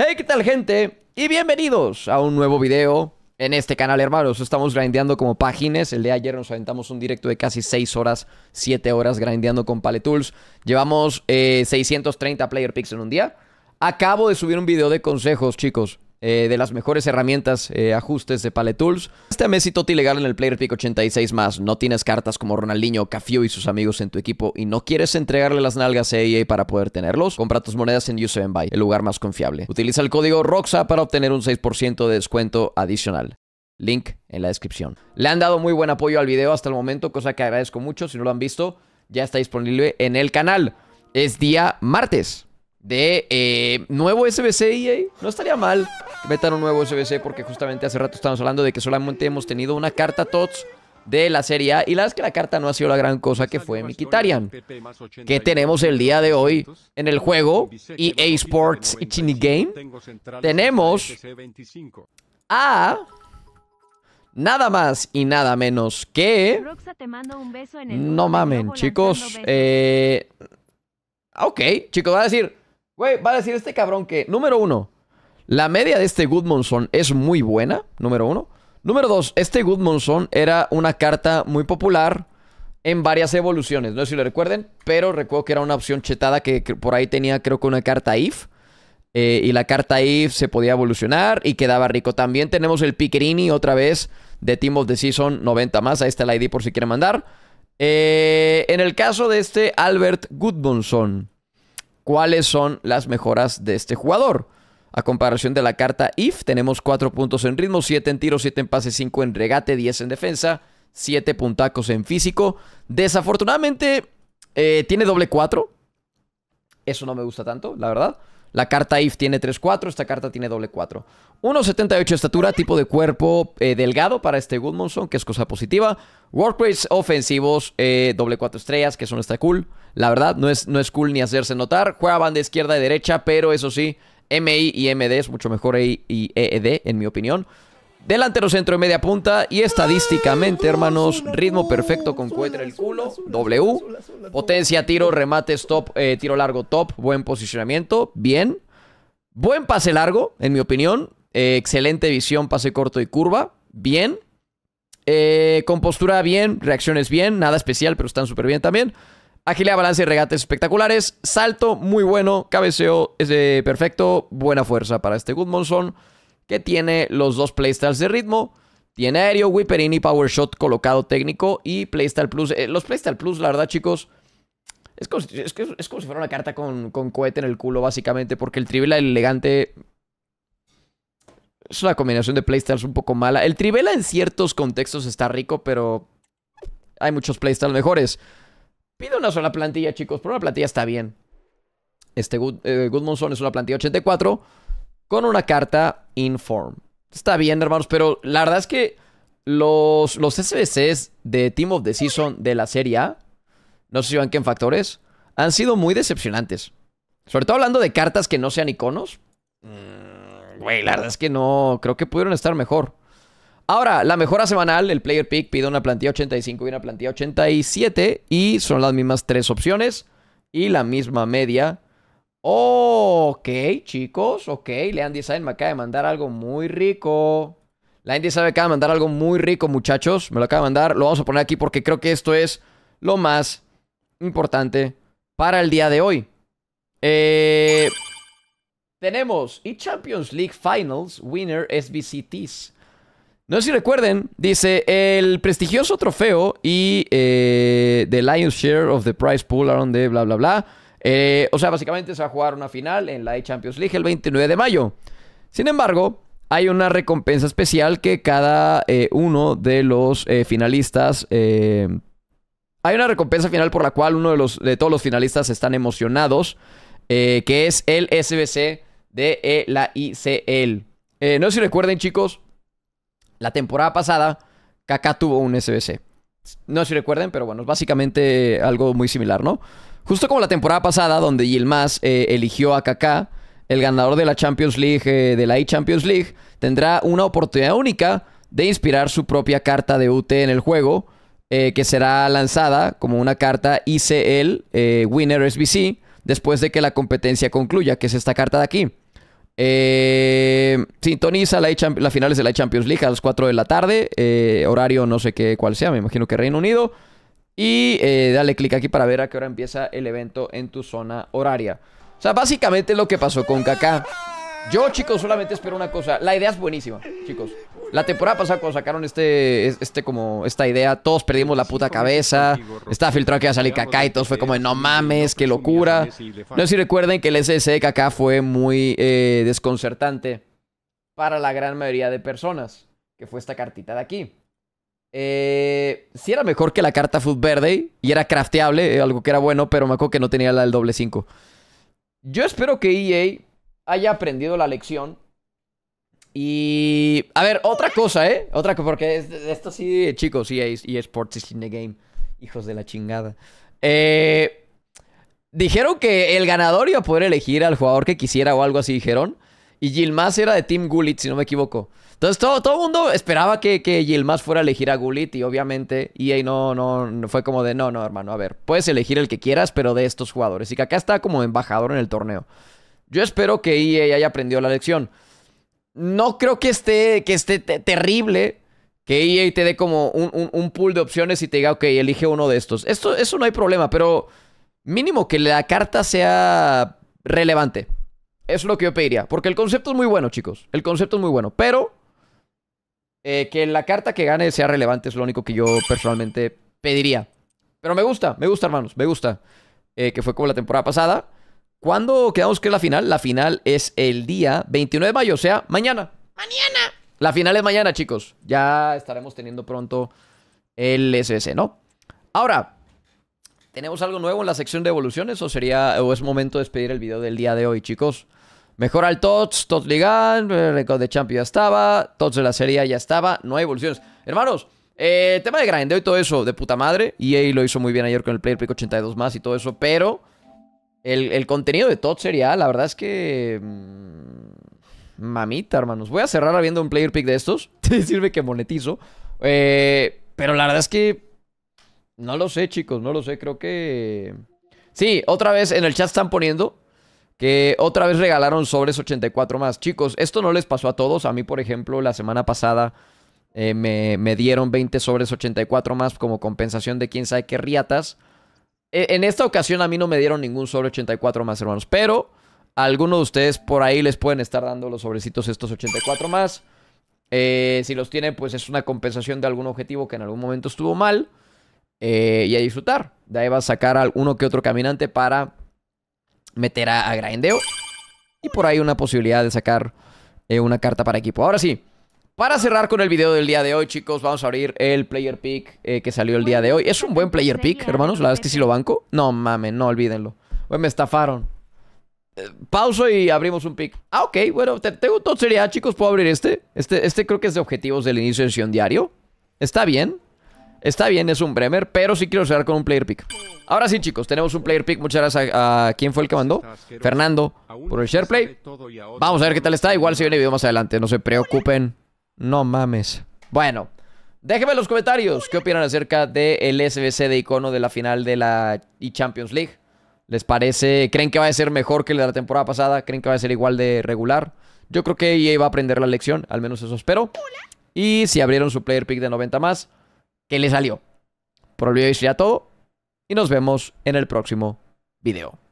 Hey, ¿qué tal gente? Y bienvenidos a un nuevo video en este canal, hermanos. Estamos grindeando como páginas. El de ayer nos aventamos un directo de casi 6 horas, 7 horas grindeando con Paletools. Llevamos 630 eh, player picks en un día. Acabo de subir un video de consejos, chicos. Eh, de las mejores herramientas, eh, ajustes de Paletools Este mes y Toti le en el Player Pick 86 más. No tienes cartas como Ronaldinho, Cafio y sus amigos en tu equipo y no quieres entregarle las nalgas a EA para poder tenerlos. Compra tus monedas en Use Buy, el lugar más confiable. Utiliza el código ROXA para obtener un 6% de descuento adicional. Link en la descripción. Le han dado muy buen apoyo al video hasta el momento, cosa que agradezco mucho. Si no lo han visto, ya está disponible en el canal. Es día martes de eh, nuevo SBC EA. No estaría mal que metan un nuevo SBC porque justamente hace rato estábamos hablando de que solamente hemos tenido una carta TOTS de la serie y la verdad es que la carta no ha sido la gran cosa que fue Miquitarian. que tenemos el día de hoy en el juego EA Sports Chini Game tenemos a nada más y nada menos que no mamen chicos eh... Ah, ok chicos Voy a decir Güey, va a decir este cabrón que, número uno, la media de este Goodmonson es muy buena, número uno. Número dos, este Goodmonson era una carta muy popular en varias evoluciones. No sé si lo recuerden, pero recuerdo que era una opción chetada que, por ahí tenía, creo que una carta if. Eh, y la carta if se podía evolucionar y quedaba rico. También tenemos el Piquerini otra vez de Team of the Season 90 más. Ahí está el ID por si quieren mandar. Eh, en el caso de este Albert Goodmonson cuáles son las mejoras de este jugador. A comparación de la carta IF, tenemos 4 puntos en ritmo, 7 en tiro, 7 en pase, 5 en regate, 10 en defensa, 7 puntacos en físico. Desafortunadamente, eh, tiene doble 4, eso no me gusta tanto, la verdad. La carta IF tiene 3-4, esta carta tiene doble 4. 1.78 de estatura, tipo de cuerpo eh, delgado para este Goodmanson, que es cosa positiva. Workplace ofensivos, eh, doble 4 estrellas, que eso no está cool. La verdad, no es, no es cool ni hacerse notar. Juega banda izquierda y derecha, pero eso sí, MI y MD es mucho mejor e y EED, en mi opinión. Delantero centro de media punta y estadísticamente, hermanos, ritmo perfecto con Cuetra en el culo, W, potencia, tiro, remate, stop, eh, tiro largo, top, buen posicionamiento, bien, buen pase largo, en mi opinión, eh, excelente visión, pase corto y curva, bien, eh, con postura bien, reacciones bien, nada especial, pero están súper bien también. Agilidad, balance y regates espectaculares. Salto muy bueno, cabeceo es, perfecto, buena fuerza para este Goodmanson que tiene los dos playstyles de ritmo. Tiene aéreo, Whipperini, Power Shot colocado técnico y Playstyle Plus. Eh, los Playstyle Plus, la verdad, chicos, es como, si fuera una carta con, con, cohete en el culo, básicamente, porque el Trivela elegante es una combinación de playstyles un poco mala. El Trivela en ciertos contextos está rico, pero hay muchos playstyles mejores. Pide una sola plantilla, chicos, pero una plantilla está bien. Este Good, eh, es una plantilla 84 con una carta inform. Está bien, hermanos, pero la verdad es que los, los SBCs de Team of the Season de la Serie A, no sé si van que en factores, han sido muy decepcionantes. Sobre todo hablando de cartas que no sean iconos. Mm, güey, la verdad es que no, creo que pudieron estar mejor. Ahora, la mejora semanal, el player pick pide una plantilla 85 y una plantilla 87 y son las mismas tres opciones y la misma media Ok, chicos, ok. Lean Design me acaba de mandar algo muy rico. la Design me acaba de mandar algo muy rico, muchachos. Me lo acaba de mandar. Lo vamos a poner aquí porque creo que esto es lo más importante para el día de hoy. Eh, tenemos y Champions League Finals winner SBCTs. No sé si recuerden, dice el prestigioso trofeo y eh, the lion's share of the prize pool around de bla bla bla eh, o sea, básicamente se va a jugar una final en la Champions League el 29 de mayo. Sin embargo, hay una recompensa especial que cada eh, uno de los eh, finalistas... hay una recompensa final por la cual uno de, los, de todos los finalistas están emocionados, que es el SBC de la ICL. no sé si recuerden chicos, la temporada pasada Kaká tuvo un SBC. No sé si recuerden, pero bueno, es básicamente algo muy similar, ¿no? Justo como la temporada pasada, donde Gilmas eh, eligió a Kaká, el ganador de la Champions League, eh, de la E-Champions League, tendrá una oportunidad única de inspirar su propia carta de UT en el juego, eh, que será lanzada como una carta ICL Winner SBC después de que la competencia concluya, que es esta carta de aquí. sintoniza las la finales de la Champions League a las 4 de la tarde. horario no sé qué cuál sea, me imagino que Reino Unido. Y eh, dale clic aquí para ver a qué hora empieza el evento en tu zona horaria. O sea, básicamente lo que pasó con Kaká. Yo, chicos, solamente espero una cosa. La idea es buenísima, chicos. La temporada pasada cuando sacaron este, este como, esta idea, todos perdimos la puta cabeza. Estaba filtrado que iba a salir Kaká y todos fue como, de, no mames, qué locura. No sé si recuerden que el SS de Kaká fue muy eh, desconcertante para la gran mayoría de personas, que fue esta cartita de aquí. Eh, Si era mejor que la carta Food Verde y era crafteable, eh, algo que era bueno, pero me acuerdo que no tenía la del doble 5. Yo espero que EA haya aprendido la lección. Y... A ver, otra cosa, ¿eh? Otra cosa, porque esto sí, chicos, EA, EA e Sports is in the game. Hijos de la chingada. Eh, dijeron que el ganador iba a poder elegir al jugador que quisiera o algo así, dijeron. Y Gilmas era de Team Gulit, si no me equivoco. Entonces todo, todo el mundo esperaba que, que Gilmas fuera a elegir a Gulit y obviamente EA no, no, no, fue como de, no, no, hermano, a ver, puedes elegir el que quieras, pero de estos jugadores. Y que acá está como embajador en el torneo. Yo espero que EA haya aprendido la lección. No creo que esté, que esté terrible que EA te dé como un, pool de opciones y te diga, ok, elige uno de estos. Esto, eso no hay problema, pero mínimo que la carta sea relevante. Es lo que yo pediría. Porque el concepto es muy bueno, chicos. El concepto es muy bueno. Pero eh, que la carta que gane sea relevante es lo único que yo personalmente pediría. Pero me gusta, me gusta, hermanos. Me gusta. Eh, que fue como la temporada pasada. ¿Cuándo quedamos que es la final? La final es el día 29 de mayo, o sea, mañana. Mañana. La final es mañana, chicos. Ya estaremos teniendo pronto el SS, ¿no? Ahora, ¿tenemos algo nuevo en la sección de evoluciones o sería o es momento de despedir el video del día de hoy, chicos? Mejor al TOTS, TOTS Ligan, eh, Record de Champions ya estaba, TOTS de la Serie ya estaba, no hay evoluciones. Hermanos, eh, tema de grande y todo eso, de puta madre. EA lo hizo muy bien ayer con el Player Pick 82 más y todo eso, pero el, contenido de TOTS sería, la verdad es que... Mm, mamita, hermanos. Voy a cerrar viendo un Player Pick de estos. Sirve que monetizo. Eh, pero la verdad es que... No lo sé, chicos, no lo sé. Creo que... Sí, otra vez en el chat están poniendo que otra vez regalaron sobres 84 más. Chicos, esto no les pasó a todos. A mí, por ejemplo, la semana pasada eh, me, dieron 20 sobres 84 más como compensación de quién sabe qué riatas. E, en esta ocasión a mí no me dieron ningún sobre 84 más, hermanos. Pero Algunos alguno de ustedes por ahí les pueden estar dando los sobrecitos estos 84 más. Eh, si los tienen, pues es una compensación de algún objetivo que en algún momento estuvo mal. Eh, y a disfrutar. De ahí va a sacar alguno uno que otro caminante para meterá a Grindeo. Y por ahí una posibilidad de sacar eh, una carta para equipo. Ahora sí, para cerrar con el video del día de hoy, chicos, vamos a abrir el player pick eh, que salió el día de hoy. Es un buen player pick, hermanos. La verdad es que si lo banco. No mames, no olvídenlo. me estafaron. Eh, pauso y abrimos un pick. Ah, ok, bueno, tengo todo seriedad, chicos. Puedo abrir este. Este, este creo que es de objetivos del inicio de sesión diario. Está bien. Está bien, es un Bremer, pero sí quiero cerrar con un player pick. Ahora sí, chicos, tenemos un player pick. Muchas gracias a, quién fue el que mandó. Fernando, por el play. Vamos a ver qué tal está. Igual se viene el video más adelante, no se preocupen. No mames. Bueno, déjenme en los comentarios qué opinan acerca del SBC de icono de la final de la e Champions League. ¿Les parece? ¿Creen que va a ser mejor que el de la temporada pasada? ¿Creen que va a ser igual de regular? Yo creo que EA va a aprender la lección, al menos eso espero. Y si abrieron su player pick de 90 más, que le salió. Por el video sería todo y nos vemos en el próximo video.